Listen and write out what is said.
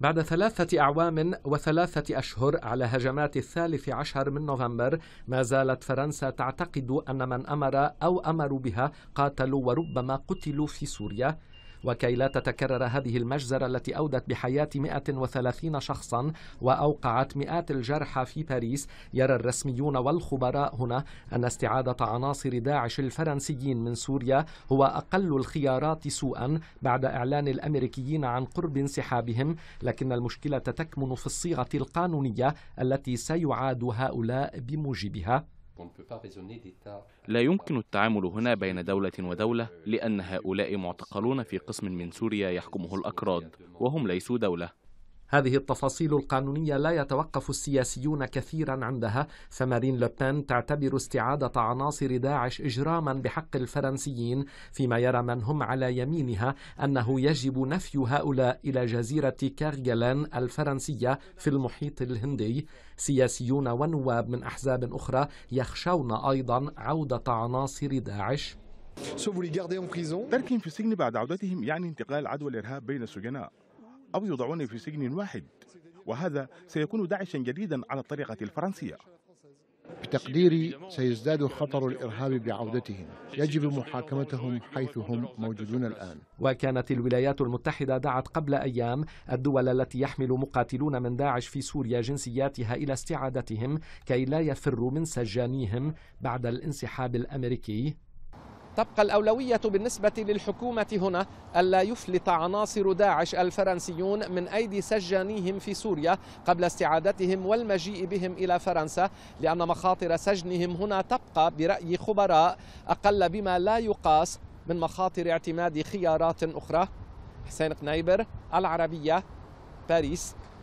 بعد ثلاثة أعوام وثلاثة أشهر على هجمات الثالث عشر من نوفمبر ما زالت فرنسا تعتقد أن من أمر أو أمروا بها قاتلوا وربما قتلوا في سوريا وكي لا تتكرر هذه المجزرة التي أودت بحياة 130 شخصا وأوقعت مئات الجرحى في باريس يرى الرسميون والخبراء هنا أن استعادة عناصر داعش الفرنسيين من سوريا هو أقل الخيارات سوءا بعد إعلان الأمريكيين عن قرب انسحابهم لكن المشكلة تكمن في الصيغة القانونية التي سيعاد هؤلاء بموجبها لا يمكن التعامل هنا بين دولة ودولة لأن هؤلاء معتقلون في قسم من سوريا يحكمه الأكراد وهم ليسوا دولة هذه التفاصيل القانونية لا يتوقف السياسيون كثيرا عندها فمارين لوبان تعتبر استعادة عناصر داعش إجراما بحق الفرنسيين فيما يرى من هم على يمينها أنه يجب نفي هؤلاء إلى جزيرة كارجلان الفرنسية في المحيط الهندي سياسيون ونواب من أحزاب أخرى يخشون أيضا عودة عناصر داعش تركهم في السجن بعد عودتهم يعني انتقال عدوى الإرهاب بين السجناء أو يوضعوني في سجن واحد وهذا سيكون داعشا جديدا على الطريقة الفرنسية بتقديري سيزداد خطر الإرهاب بعودتهم يجب محاكمتهم حيث هم موجودون الآن وكانت الولايات المتحدة دعت قبل أيام الدول التي يحمل مقاتلون من داعش في سوريا جنسياتها إلى استعادتهم كي لا يفروا من سجانيهم بعد الانسحاب الأمريكي تبقى الأولوية بالنسبة للحكومة هنا ألا يفلت عناصر داعش الفرنسيون من أيدي سجانيهم في سوريا قبل استعادتهم والمجيء بهم إلى فرنسا لأن مخاطر سجنهم هنا تبقى برأي خبراء أقل بما لا يقاس من مخاطر اعتماد خيارات أخرى حسين قنيبر العربية باريس